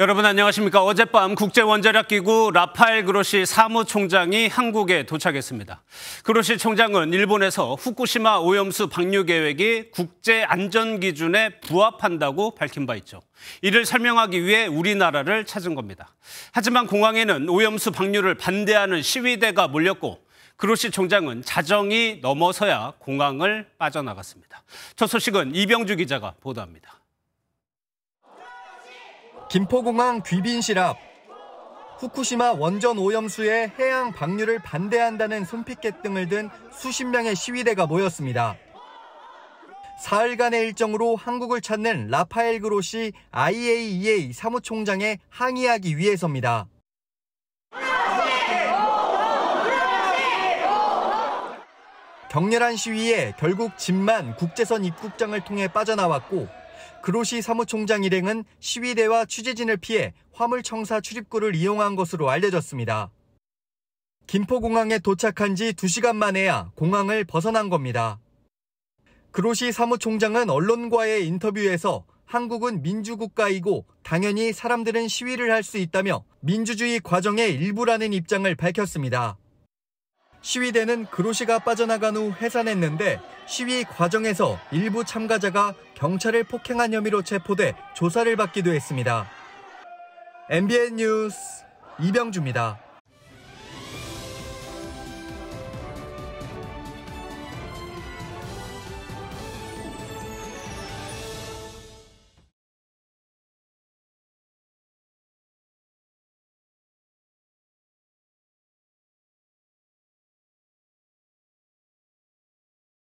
여러분 안녕하십니까. 어젯밤 국제원자력기구 라파엘 그로시 사무총장이 한국에 도착했습니다. 그로시 총장은 일본에서 후쿠시마 오염수 방류 계획이 국제안전기준에 부합한다고 밝힌 바 있죠. 이를 설명하기 위해 우리나라를 찾은 겁니다. 하지만 공항에는 오염수 방류를 반대하는 시위대가 몰렸고 그로시 총장은 자정이 넘어서야 공항을 빠져나갔습니다. 첫 소식은 이병주 기자가 보도합니다. 김포공항 귀빈 실합, 후쿠시마 원전 오염수의 해양 방류를 반대한다는 손피켓 등을 든 수십 명의 시위대가 모였습니다. 사흘간의 일정으로 한국을 찾는 라파엘 그로시 IAEA 사무총장에 항의하기 위해서입니다. 격렬한 시위에 결국 집만 국제선 입국장을 통해 빠져나왔고 그로시 사무총장 일행은 시위대와 취재진을 피해 화물청사 출입구를 이용한 것으로 알려졌습니다. 김포공항에 도착한 지 2시간 만에야 공항을 벗어난 겁니다. 그로시 사무총장은 언론과의 인터뷰에서 한국은 민주국가이고 당연히 사람들은 시위를 할 수 있다며 민주주의 과정의 일부라는 입장을 밝혔습니다. 시위대는 그로시가 빠져나간 후 해산했는데 시위 과정에서 일부 참가자가 경찰을 폭행한 혐의로 체포돼 조사를 받기도 했습니다. MBN 뉴스 이병주입니다.